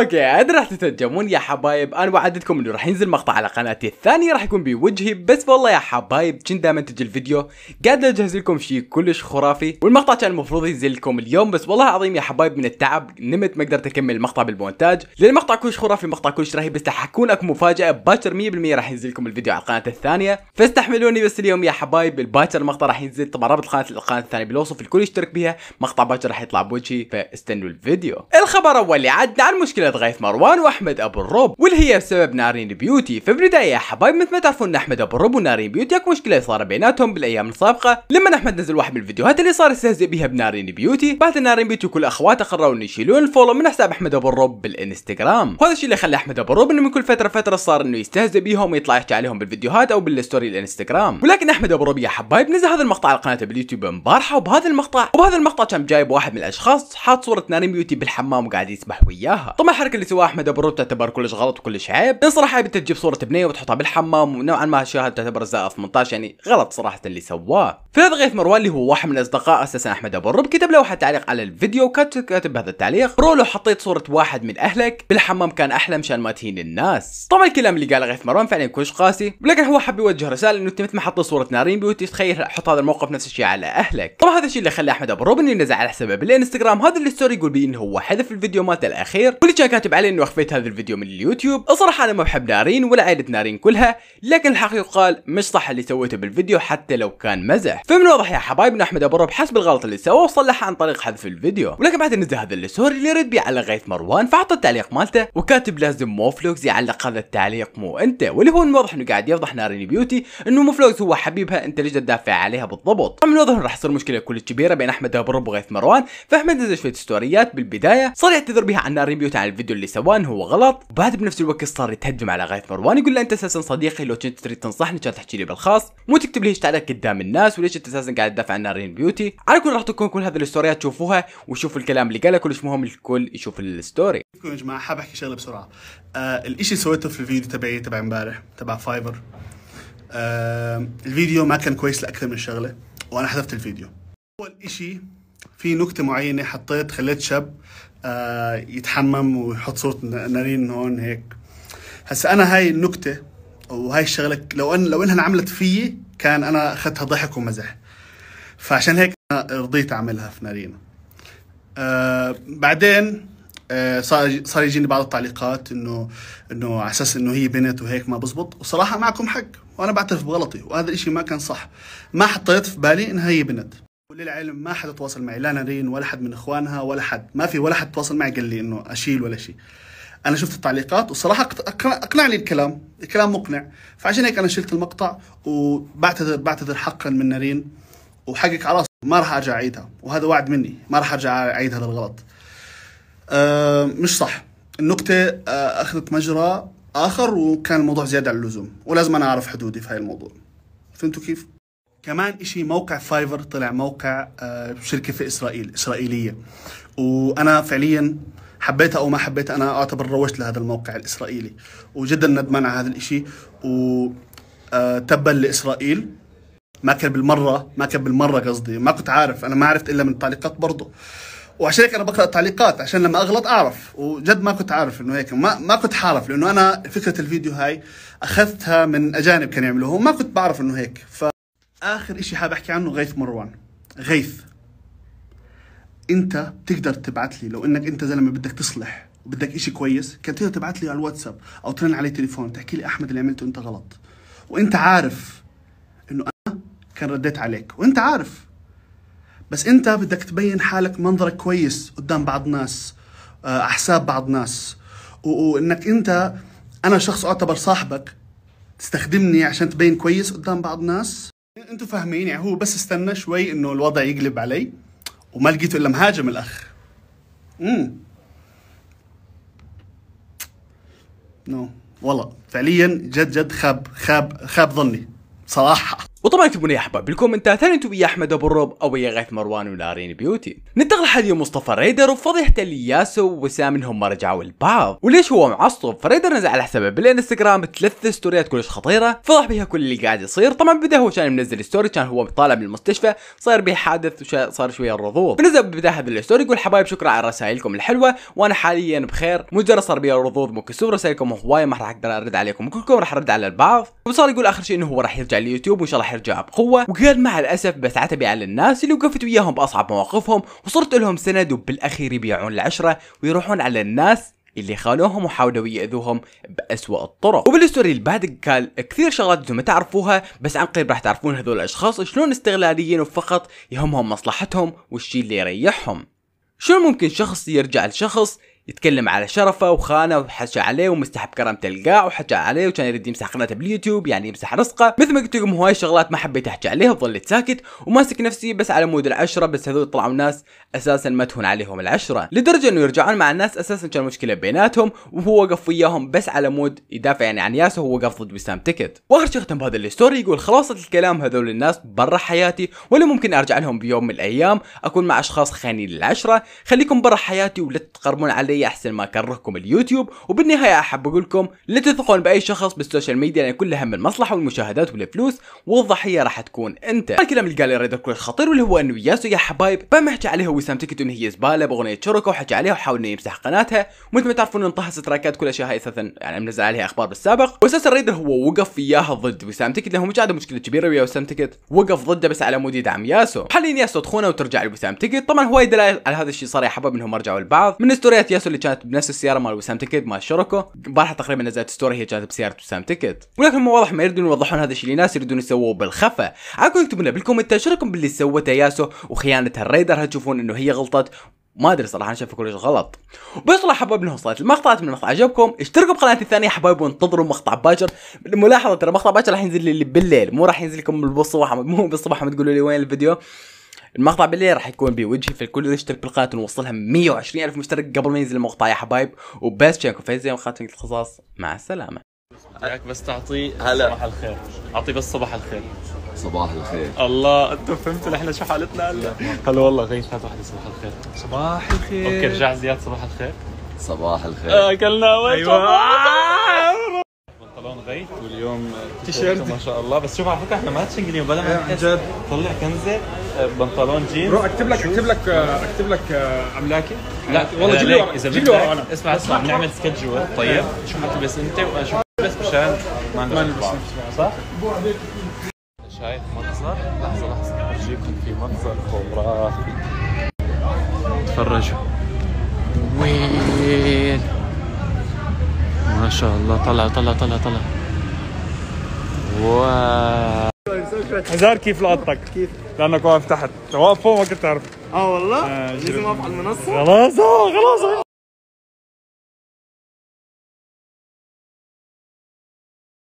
اوكي ادري راح تتجمون يا حبايب انا وعدتكم انه راح ينزل مقطع على قناتي الثانيه راح يكون بوجهي بس والله يا حبايب كنت دائما تجي الفيديو قاعد اجهز لكم شيء كلش خرافي والمقطع كان المفروض ينزل لكم اليوم بس والله العظيم يا حبايب من التعب نمت ما قدرت اكمل المقطع بالمونتاج لان المقطع كلش خرافي مقطع كلش رهيب بس راح اكون اكو مفاجاه باكر 100% راح ينزل لكم الفيديو على القناه الثانيه فاستحملوني بس اليوم يا حبايب الباكر المقطع راح ينزل طبعا رابط القناة القناه الثانيه بالوصف الكل يشترك بها مقطع باكر راح يطلع بوجهي فاستنوا الفيديو الخبر اول اللي عدنا عن مشكله ولد غيث مروان واحمد ابو الرب واللي هي بسبب نارين بيوتي فبالبدايه يا حبايب مثل ما تعرفون ان احمد ابو الرب ونارين بيوتي اكو مشكله صارت بيناتهم بالايام السابقه لما احمد نزل واحد من الفيديوهات اللي صار يستهزئ بها بنارين بيوتي بعد نارين بيوتي وكل اخواته قرروا انه يشيلون الفولو من حساب احمد ابو الرب بالانستغرام وهذا الشيء اللي خلى احمد ابو الرب انه من كل فتره فتره صار انه يستهزئ بيهم ويطلع يحكي عليهم بالفيديوهات او بالستوري الانستغرام ولكن احمد ابو الرب يا حبايب نزل هذا المقطع على قناته باليوتيوب امبارحه وبهذا المقطع وبهذا المقطع كان جايب واحد من الاشخاص حاط صوره نارين بيوتي بالحمام وقاعد يسبح وياها طبعا الحركه اللي سواها احمد ابو تعتبر كلش غلط وكلش عيب صراحه بنت تجيب صوره بنيه وتحطها بالحمام ونوعا ما هالشيء هذا تعتبر زائف 18 يعني غلط صراحه اللي سواه فهذا غيث مروان اللي هو واحد من اصدقاء اساسا احمد ابو الرب كتب له تعليق على الفيديو وكاتب كاتب هذا التعليق لو حطيت صوره واحد من اهلك بالحمام كان احلى مشان ما تهين الناس طبعا الكلام اللي قاله غيث مروان فعلا كلش قاسي ولكن هو حب يوجه رساله انه انت مثل ما حطيت صوره نارين بيوتي تخيل حط هذا الموقف نفس الشيء على اهلك طبعا هذا الشيء اللي خلى احمد ابو الرب انه ينزع على حسابه بالانستغرام هذا الستوري يقول بي انه هو حذف الفيديو مالته الاخير كل كان كاتب علي انه اخفيت هذا الفيديو من اليوتيوب الصراحه انا ما بحب نارين ولا عائله نارين كلها لكن الحقيقه قال مش صح اللي سويته بالفيديو حتى لو كان مزح فمن واضح يا حبايب ان احمد ابو حسب الغلط اللي سواه وصلحه عن طريق حذف الفيديو ولكن بعد نزل هذا الستوري اللي رد بيه على غيث مروان فحط التعليق مالته وكاتب لازم موفلوكس يعلق هذا التعليق مو انت واللي هو واضح انه قاعد يفضح نارين بيوتي انه موفلوكس هو حبيبها انت ليش تدافع عليها بالضبط طبعا الواضح انه راح تصير مشكله كل كبيره بين احمد ابو وغيث مروان فاحمد نزل شويه ستوريات بالبدايه صار يعتذر بها عن نارين بيوتي عن الفيديو اللي سواه انه هو غلط وبعد بنفس الوقت صار يتهجم على غاية مروان يقول له انت اساسا صديقي لو كنت تريد تنصحني كان تحكي لي بالخاص مو تكتب لي تعليق قدام الناس وليش انت اساسا قاعد تدافع عن نارين بيوتي على كل راح تكون كل هذه الستوريات تشوفوها وشوفوا الكلام اللي قاله كلش مهم الكل يشوف الستوري يا جماعه حاب احكي شغله بسرعه آه الاشي سويته في الفيديو تبعي تبع امبارح تبع فايبر آه الفيديو ما كان كويس لاكثر من شغله وانا حذفت الفيديو اول اشي في نكته معينه حطيت خليت شاب آه، يتحمم ويحط صورة نارين هون هيك هسا انا هاي النكته وهاي الشغله لو ان لو انها انعملت فيي كان انا اخذتها ضحك ومزح فعشان هيك انا رضيت اعملها في نارين آه بعدين آه صار صار يجيني بعض التعليقات انه انه على اساس انه هي بنت وهيك ما بزبط وصراحه معكم حق وانا بعترف بغلطي وهذا الاشي ما كان صح ما حطيت في بالي انها هي بنت للعلم ما حدا تواصل معي لا نارين ولا حد من اخوانها ولا حد ما في ولا حد تواصل معي قال لي انه اشيل ولا شيء انا شفت التعليقات والصراحه اقنعني الكلام الكلام مقنع فعشان هيك انا شلت المقطع وبعتذر بعتذر حقا من نارين وحقك على ما راح ارجع اعيدها وهذا وعد مني ما راح ارجع اعيد هذا الغلط أه مش صح النكته آه، اخذت مجرى اخر وكان الموضوع زياده عن اللزوم ولازم انا اعرف حدودي في هاي الموضوع فهمتوا كيف كمان إشي موقع فايفر طلع موقع آه، شركة في إسرائيل إسرائيلية وأنا فعليا حبيتها أو ما حبيتها أنا أعتبر روجت لهذا الموقع الإسرائيلي وجدا ندمان على هذا الإشي وتبا آه، لإسرائيل ما كان بالمرة ما كان بالمرة قصدي ما كنت عارف أنا ما عرفت إلا من التعليقات برضه وعشان هيك انا بقرا التعليقات عشان لما اغلط اعرف وجد ما كنت عارف انه هيك ما ما كنت حارف لانه انا فكره الفيديو هاي اخذتها من اجانب كانوا يعملوها وما كنت بعرف انه هيك ف اخر اشي حاب احكي عنه غيث مروان غيث انت بتقدر تبعت لي لو انك انت زلمه بدك تصلح وبدك اشي كويس كان تقدر تبعت لي على الواتساب او ترن علي تليفون تحكي لي احمد اللي عملته انت غلط وانت عارف انه انا كان رديت عليك وانت عارف بس انت بدك تبين حالك منظرك كويس قدام بعض ناس آه، احساب بعض ناس وانك انت انا شخص اعتبر صاحبك تستخدمني عشان تبين كويس قدام بعض ناس انتوا فاهمين يعني هو بس استنى شوي انه الوضع يقلب علي وما لقيته الا مهاجم الاخ امم نو no. والله فعليا جد جد خاب خاب خاب ظني صراحه وطبعا تبون يا احباب بالكومنتات هل انتم يا احمد ابو الرب او يا غيث مروان ولارين بيوتي ننتقل حاليا مصطفى ريدر وفضيحته لياسو ووسام انهم ما رجعوا لبعض وليش هو معصب فريدر نزل على حسابه بالانستغرام ثلاث ستوريات كلش خطيره فضح بها كل اللي قاعد يصير طبعا بدا هو كان منزل ستوري كان هو طالع من المستشفى صار به حادث وصار شويه الرضوض فنزل بدا هذا الستوري يقول حبايب شكرا على رسائلكم الحلوه وانا حاليا بخير مجرد صار بيا الرضوض مكسور رسائلكم هوايه ما راح اقدر ارد عليكم كلكم راح ارد على البعض وصار يقول اخر شيء انه هو راح يرجع اليوتيوب وان شاء الله راح يرجع بقوة وقال مع الأسف بس عتبي على الناس اللي وقفت وياهم بأصعب مواقفهم وصرت لهم سند وبالأخير يبيعون العشرة ويروحون على الناس اللي خانوهم وحاولوا يأذوهم بأسوأ الطرق وبالستوري بعد قال كثير شغلات انتم ما تعرفوها بس عن قريب راح تعرفون هذول الاشخاص شلون استغلاليين وفقط يهمهم مصلحتهم والشي اللي يريحهم شلون ممكن شخص يرجع لشخص يتكلم على شرفه وخانه وحشى عليه ومستحب كرامته القاع وحكى عليه وكان يريد يمسح قناته باليوتيوب يعني يمسح رزقه مثل ما قلت لكم هواي شغلات ما حبيت احكي عليها وظليت ساكت وماسك نفسي بس على مود العشره بس هذول طلعوا ناس اساسا ما تهون عليهم العشره لدرجه انه يرجعون مع الناس اساسا كان مشكله بيناتهم وهو وقف وياهم بس على مود يدافع يعني عن ياسه وهو وقف ضد وسام تكت واخر شيء ختم بهذا الستوري يقول خلاصه الكلام هذول الناس برا حياتي ولا ممكن ارجع لهم بيوم من الايام اكون مع اشخاص خانين للعشره خليكم برا حياتي ولا تقربون علي لي احسن ما اكرهكم اليوتيوب وبالنهايه احب اقول لكم لا تثقون باي شخص بالسوشيال ميديا لان كل هم المصلحه والمشاهدات والفلوس والضحيه راح تكون انت الكلام اللي قاله ريدر كروس خطير واللي هو انه ياسو يا حبايب بما حكى عليها وسام تكت ان هي زباله باغنيه شركه وحكى عليها وحاول انه يمسح قناتها ومثل ما تعرفون انطهست ستراكات كل اشياء هاي اساسا يعني منزل عليها اخبار بالسابق واساسا ريدر هو وقف وياها ضد وسام تكت مش عنده مشكله كبيره ويا وسام تكت وقف ضده بس على مود يدعم ياسو حاليا ياسو تخونه وترجع لوسام تكت طبعا هواي دلائل على هذا الشيء صار يا حبايب انهم رجعوا لبعض من ستوريات ياسو اللي كانت بنفس السياره مال وسام تكت مال شركه البارحه تقريبا نزلت ستوري هي كانت بسياره وسام تكت ولكن ما واضح ما يريدون يوضحون هذا الشيء للناس يريدون يسووه بالخفا عاكم اكتبوا لنا بالكومنتات شو رايكم باللي سوته ياسو وخيانه الريدر هل تشوفون انه هي غلطت ما ادري صراحه انا شايف كلش غلط بس والله حبايبنا وصلت المقطع اتمنى المقطع عجبكم اشتركوا بقناتي الثانيه حبايب وانتظروا مقطع باكر ملاحظه ترى مقطع باكر راح ينزل لي بالليل مو راح ينزل لكم بالصبح مو بالصبح ما تقولوا لي وين الفيديو المقطع بالليل راح يكون بوجهي فالكل يشترك بالقناه ونوصلها 120 الف مشترك قبل ما ينزل المقطع يا حبايب وبس شانكم فايزين خاتم الخصاص مع السلامه بدك بس تعطيه هلا صباح الخير اعطيه بس صباح الخير صباح الخير الله انتم فهمتوا نحن شو حالتنا هلا هلا والله غيث هات وحده صباح الخير صباح الخير اوكي رجع زياد صباح الخير صباح الخير آه، اكلنا وين ايوه بنطلون غيث واليوم تيشيرت ما شاء الله بس شوف على فكره احنا ماتشنج اليوم بلا ما إيه، نحس طلع كنزه بنطلون جينز روح اكتب لك اكتب لك اكتب لك آه، املاكي لا والله جيب لي اذا بدك اسمع اسمع بنعمل سكجول طيب شو حتلبس انت وانا شو بس مشان ما نلبس صح؟ شايف منظر لحظه لحظه بفرجيكم في منظر خرافي تفرجوا وين ما شاء الله طلع طلع طلع طلع واو شويه حزار كيف لقطك؟ كيف؟ لانك واقف تحت، لو واقف فوق ما كنت تعرف اه والله؟ آه لازم اقف على المنصه؟ خلاص اه خلاص